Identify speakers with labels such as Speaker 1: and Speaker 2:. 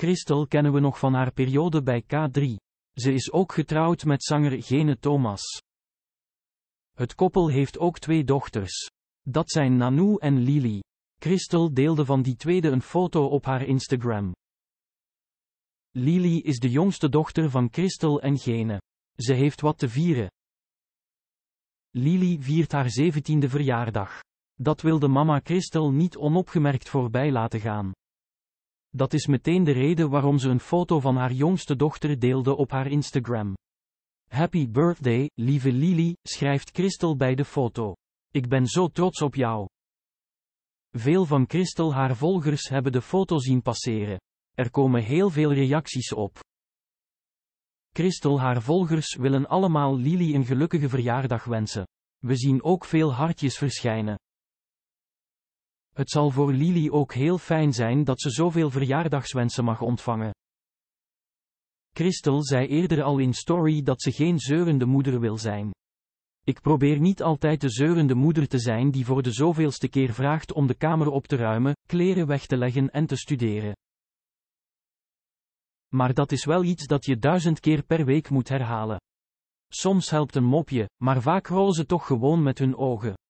Speaker 1: Christel kennen we nog van haar periode bij K3. Ze is ook getrouwd met zanger Gene Thomas. Het koppel heeft ook twee dochters. Dat zijn Nanu en Lily. Christel deelde van die tweede een foto op haar Instagram. Lily is de jongste dochter van Christel en Gene. Ze heeft wat te vieren. Lily viert haar 17e verjaardag. Dat wilde mama Christel niet onopgemerkt voorbij laten gaan. Dat is meteen de reden waarom ze een foto van haar jongste dochter deelde op haar Instagram. Happy birthday, lieve Lily, schrijft Christel bij de foto. Ik ben zo trots op jou. Veel van Christel haar volgers hebben de foto zien passeren. Er komen heel veel reacties op. Christel haar volgers willen allemaal Lily een gelukkige verjaardag wensen. We zien ook veel hartjes verschijnen. Het zal voor Lily ook heel fijn zijn dat ze zoveel verjaardagswensen mag ontvangen. Christel zei eerder al in Story dat ze geen zeurende moeder wil zijn. Ik probeer niet altijd de zeurende moeder te zijn die voor de zoveelste keer vraagt om de kamer op te ruimen, kleren weg te leggen en te studeren. Maar dat is wel iets dat je duizend keer per week moet herhalen. Soms helpt een mopje, maar vaak rollen ze toch gewoon met hun ogen.